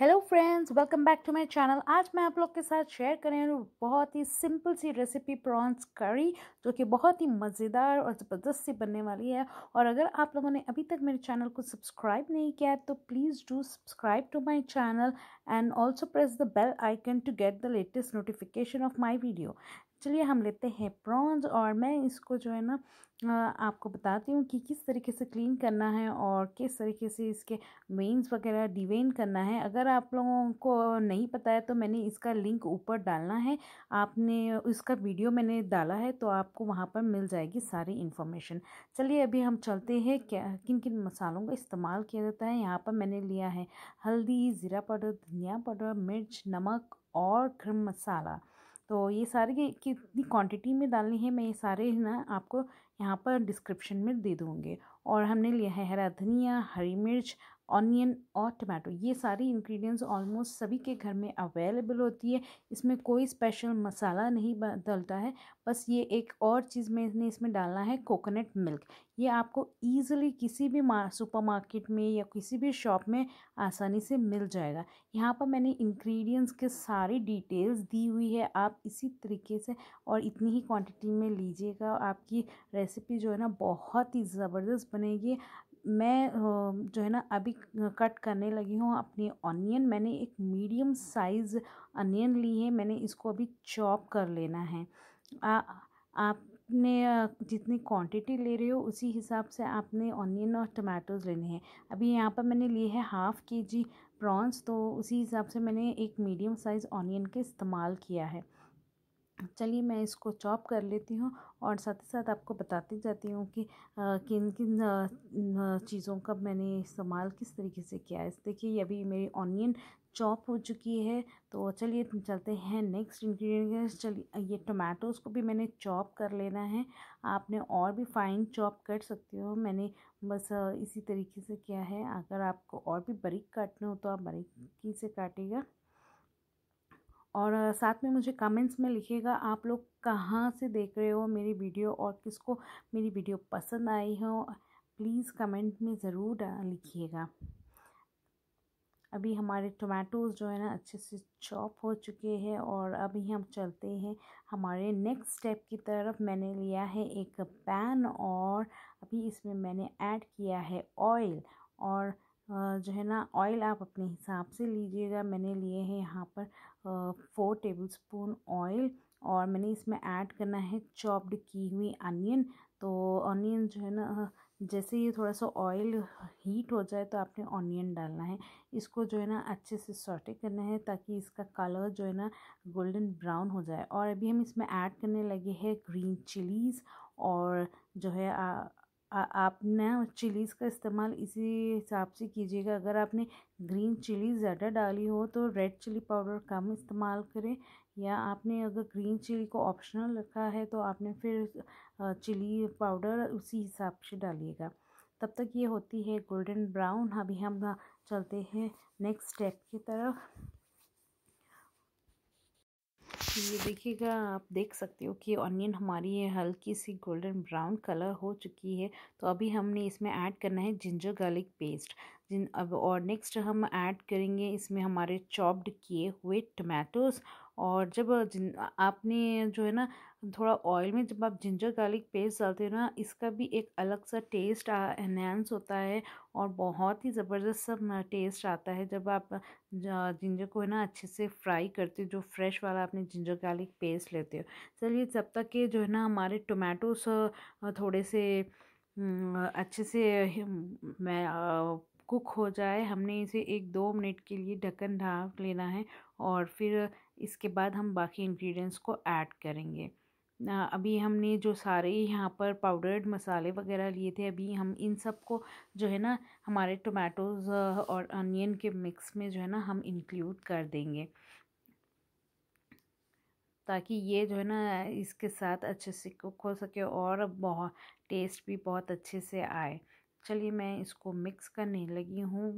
Hello friends welcome back to my channel आज मैं आप लोग के साथ शेयर करें बहुत ही सिंपल सी रेसिपी प्रॉन्स करी जो कि बहुत ही मज़ेदार और ज़बरदस्त सी बनने वाली है और अगर आप लोगों ने अभी तक मेरे चैनल को सब्सक्राइब नहीं किया है तो please do subscribe to my channel and also press the bell icon to get the latest notification of my video चलिए हम लेते हैं प्रॉन्ज और मैं इसको जो है ना आपको बताती हूँ कि किस तरीके से क्लीन करना है और किस तरीके से इसके वेंस वगैरह डिवेन करना है अगर आप लोगों को नहीं पता है तो मैंने इसका लिंक ऊपर डालना है आपने उसका वीडियो मैंने डाला है तो आपको वहाँ पर मिल जाएगी सारी इन्फॉर्मेशन चलिए अभी हम चलते हैं क्या किन किन मसालों का इस्तेमाल किया जाता है यहाँ पर मैंने लिया है हल्दी ज़ीरा पाउडर धनिया पाउडर मिर्च नमक और गर्म मसाला तो ये सारे कितनी क्वांटिटी हम्म। में डालनी है मैं ये सारे ना आपको यहाँ पर डिस्क्रिप्शन में दे दूँगी और हमने लिया है हरा धनिया हरी मिर्च ऑनियन और टमाटो ये सारी इंग्रेडिएंट्स ऑलमोस्ट सभी के घर में अवेलेबल होती है इसमें कोई स्पेशल मसाला नहीं बदलता है बस ये एक और चीज़ मैंने इसमें डालना है कोकोनट मिल्क ये आपको ईजिली किसी भी सुपर मार्केट में या किसी भी शॉप में आसानी से मिल जाएगा यहाँ पर मैंने इंग्रेडिएंट्स के सारी डिटेल्स दी हुई है आप इसी तरीके से और इतनी ही क्वांटिटी में लीजिएगा आपकी रेसिपी जो है ना बहुत ही ज़बरदस्त बनेगी मैं जो है ना अभी कट करने लगी हूँ अपनी ऑनियन मैंने एक मीडियम साइज़ अनियन ली है मैंने इसको अभी चॉप कर लेना है आ, आपने जितनी क्वांटिटी ले रहे हो उसी हिसाब से आपने ऑनियन और टमाटोज़ लेने हैं अभी यहाँ पर मैंने लिए है हाफ़ के जी प्रॉन्स तो उसी हिसाब से मैंने एक मीडियम साइज़ ऑनियन के इस्तेमाल किया है चलिए मैं इसको चॉप कर लेती हूँ और साथ ही साथ आपको बताती जाती हूँ कि आ, किन किन आ, चीज़ों का मैंने इस्तेमाल किस तरीके से किया है देखिए ये अभी मेरी ऑनियन चॉप हो चुकी है तो चलिए चलते हैं नेक्स्ट इंग्रेडिएंट चलिए ये टोमेटोज को भी मैंने चॉप कर लेना है आपने और भी फाइन चॉप कर सकते हो मैंने बस इसी तरीके से किया है अगर आपको और भी बारीक काटना हो तो आप बारीकी से काटेगा और साथ में मुझे कमेंट्स में लिखिएगा आप लोग कहाँ से देख रहे हो मेरी वीडियो और किसको मेरी वीडियो पसंद आई हो प्लीज़ कमेंट में ज़रूर लिखिएगा अभी हमारे टोमेटोज़ जो है ना अच्छे से चॉप हो चुके हैं और अभी हम चलते हैं हमारे नेक्स्ट स्टेप की तरफ मैंने लिया है एक पैन और अभी इसमें मैंने ऐड किया है ऑयल और जो है ना ऑयल आप अपने हिसाब से लीजिएगा मैंने लिए हैं यहाँ पर फोर टेबल स्पून ऑयल और मैंने इसमें ऐड करना है चॉप्ड की हुई अनियन तो अनियन जो है ना जैसे ये थोड़ा सा ऑयल हीट हो जाए तो आपने ऑनियन डालना है इसको जो है ना अच्छे से सॉटे करना है ताकि इसका कलर जो है ना गोल्डन ब्राउन हो जाए और अभी हम इसमें ऐड करने लगे हैं ग्रीन चिलीज़ और जो है आप ना चिलीज़ का इस्तेमाल इसी हिसाब से कीजिएगा अगर आपने ग्रीन चिली ज़्यादा डाली हो तो रेड चिली पाउडर कम इस्तेमाल करें या आपने अगर ग्रीन चिली को ऑप्शनल रखा है तो आपने फिर चिली पाउडर उसी हिसाब से डालिएगा तब तक ये होती है गोल्डन ब्राउन अभी हम चलते हैं नेक्स्ट स्टेप की तरफ ये देखिएगा आप देख सकते हो कि ऑनियन हमारी ये हल्की सी गोल्डन ब्राउन कलर हो चुकी है तो अभी हमने इसमें ऐड करना है जिंजर गार्लिक पेस्ट जिन अब और नेक्स्ट हम ऐड करेंगे इसमें हमारे चॉप्ड किए हुए टमाटोस और जब आपने जो है ना थोड़ा ऑयल में जब आप जिंजर गार्लिक पेस्ट डालते हो ना इसका भी एक अलग सा टेस्ट एनहेंस होता है और बहुत ही ज़बरदस्त सा टेस्ट आता है जब आप जिंजर को है ना अच्छे से फ्राई करते हो जो फ्रेश वाला आपने जिंजर गार्लिक पेस्ट लेते हो चलिए जब तक के जो है ना हमारे टोमेटोस थोड़े से अच्छे से मैं कुक हो जाए हमने इसे एक दो मिनट के लिए ढक्कन ढाँक लेना है और फिर इसके बाद हम बाकी इंग्रेडिएंट्स को ऐड करेंगे अभी हमने जो सारे यहाँ पर पाउडर्ड मसाले वगैरह लिए थे अभी हम इन सब को जो है ना हमारे टोमेटोज़ और अनियन के मिक्स में जो है ना हम इंक्लूड कर देंगे ताकि ये जो है ना इसके साथ अच्छे से कुक हो सके और बहुत टेस्ट भी बहुत अच्छे से आए चलिए मैं इसको मिक्स करने लगी हूँ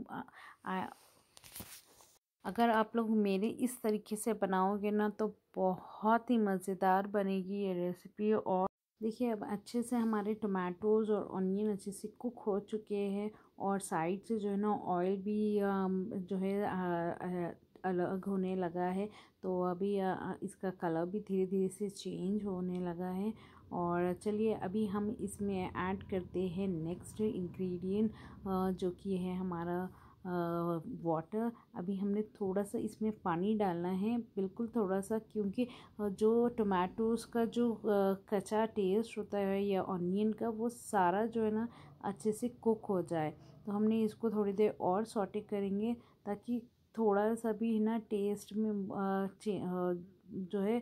अगर आप लोग मेरे इस तरीके से बनाओगे ना तो बहुत ही मज़ेदार बनेगी ये रेसिपी और देखिए अब अच्छे से हमारे टमाटोज़ और ऑनियन अच्छे से कुक हो चुके हैं और साइड से जो है ना ऑयल भी जो है अलग होने लगा है तो अभी इसका कलर भी धीरे धीरे से चेंज होने लगा है और चलिए अभी हम इसमें ऐड करते हैं नेक्स्ट इंग्रेडिएंट जो कि है हमारा वाटर अभी हमने थोड़ा सा इसमें पानी डालना है बिल्कुल थोड़ा सा क्योंकि जो टमाटोज़ का जो कच्चा टेस्ट होता है या ऑनियन का वो सारा जो है ना अच्छे से कुक हो जाए तो हमने इसको थोड़ी देर और सॉटे करेंगे ताकि थोड़ा सा भी ना टेस्ट में जो है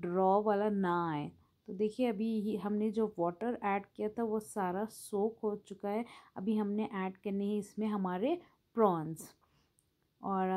ड्रॉ वाला ना आए तो देखिए अभी ही हमने जो वाटर ऐड किया था वो सारा सोक हो चुका है अभी हमने ऐड करने हैं इसमें हमारे प्रॉन्स और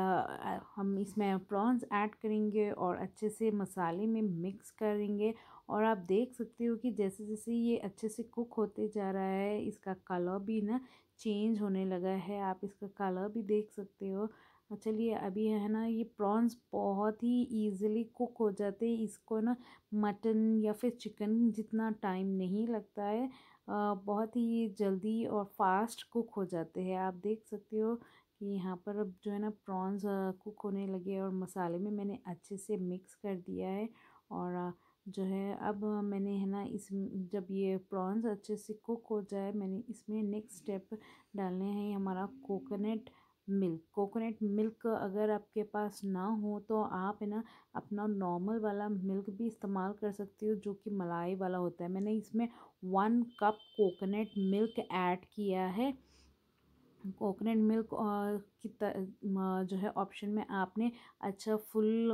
हम इसमें प्रॉन्स ऐड करेंगे और अच्छे से मसाले में मिक्स करेंगे और आप देख सकते हो कि जैसे जैसे ये अच्छे से कुक होते जा रहा है इसका कलर भी ना चेंज होने लगा है आप इसका कलर भी देख सकते हो चलिए अभी है ना ये प्रॉन्स बहुत ही इजीली कुक हो जाते हैं इसको ना मटन या फिर चिकन जितना टाइम नहीं लगता है बहुत ही जल्दी और फास्ट कुक हो जाते हैं आप देख सकते हो कि यहाँ पर अब जो है ना प्रॉन्स कुक होने लगे और मसाले में मैंने अच्छे से मिक्स कर दिया है और जो है अब मैंने है ना इस जब ये प्रॉन्स अच्छे से कुक हो जाए मैंने इसमें नेक्स्ट स्टेप डालने हैं हमारा कोकोनट मिल्क कोकोनट मिल्क अगर आपके पास ना हो तो आप है ना अपना नॉर्मल वाला मिल्क भी इस्तेमाल कर सकते हो जो कि मलाई वाला होता है मैंने इसमें one cup coconut milk add किया है कोकोनट मिल्क और की जो है ऑप्शन में आपने अच्छा फुल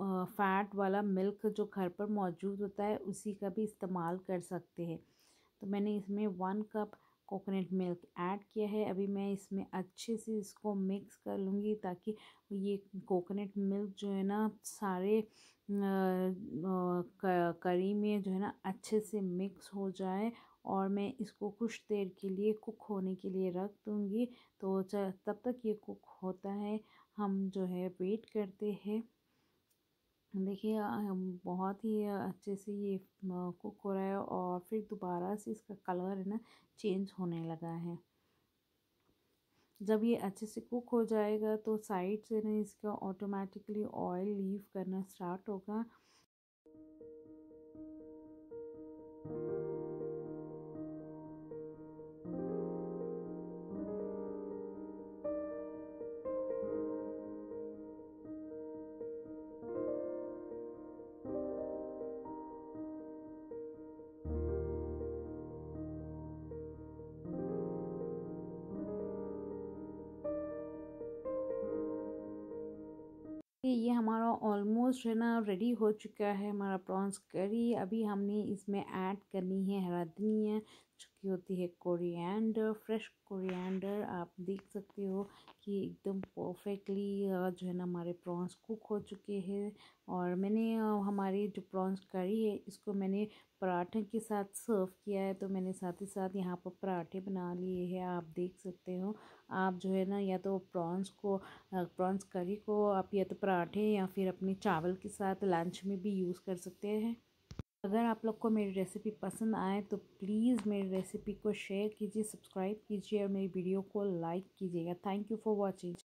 फैट वाला मिल्क जो घर पर मौजूद होता है उसी का भी इस्तेमाल कर सकते हैं तो मैंने इसमें one cup coconut milk add किया है अभी मैं इसमें अच्छे से इसको मिक्स कर लूँगी ताकि ये कोकोनट मिल्क जो है ना सारे करी में जो है ना अच्छे से मिक्स हो जाए और मैं इसको कुछ देर के लिए कुक होने के लिए रख दूँगी तो तब तक ये कुक होता है हम जो है वेट करते हैं देखिए बहुत ही अच्छे से ये कुक हो रहा है और फिर दोबारा से इसका कलर है ना चेंज होने लगा है जब ये अच्छे से कुक हो जाएगा तो साइड से ना इसका ऑटोमेटिकली ऑयल लीव करना स्टार्ट होगा ऑलमोस्ट है ना रेडी हो चुका है हमारा प्रॉन्स करी अभी हमने इसमें ऐड करनी है हरा धनिया की होती है कोरिएंडर फ्रेश कोरिएंडर आप देख सकते हो कि एकदम परफेक्टली जो है ना हमारे प्रॉन्स कुक हो चुके हैं और मैंने हमारी जो प्रॉन्स करी है इसको मैंने पराठे के साथ सर्व किया है तो मैंने साथ ही साथ यहाँ पर पराठे बना लिए हैं आप देख सकते हो आप जो है ना या तो प्रॉन्स को प्रॉन्स करी को आप या तो पराठे या फिर अपने चावल के साथ लंच में भी यूज़ कर सकते हैं अगर आप लोग को मेरी रेसिपी पसंद आए तो प्लीज़ मेरी रेसिपी को शेयर कीजिए सब्सक्राइब कीजिए और मेरी वीडियो को लाइक कीजिएगा थैंक यू फॉर वॉचिंग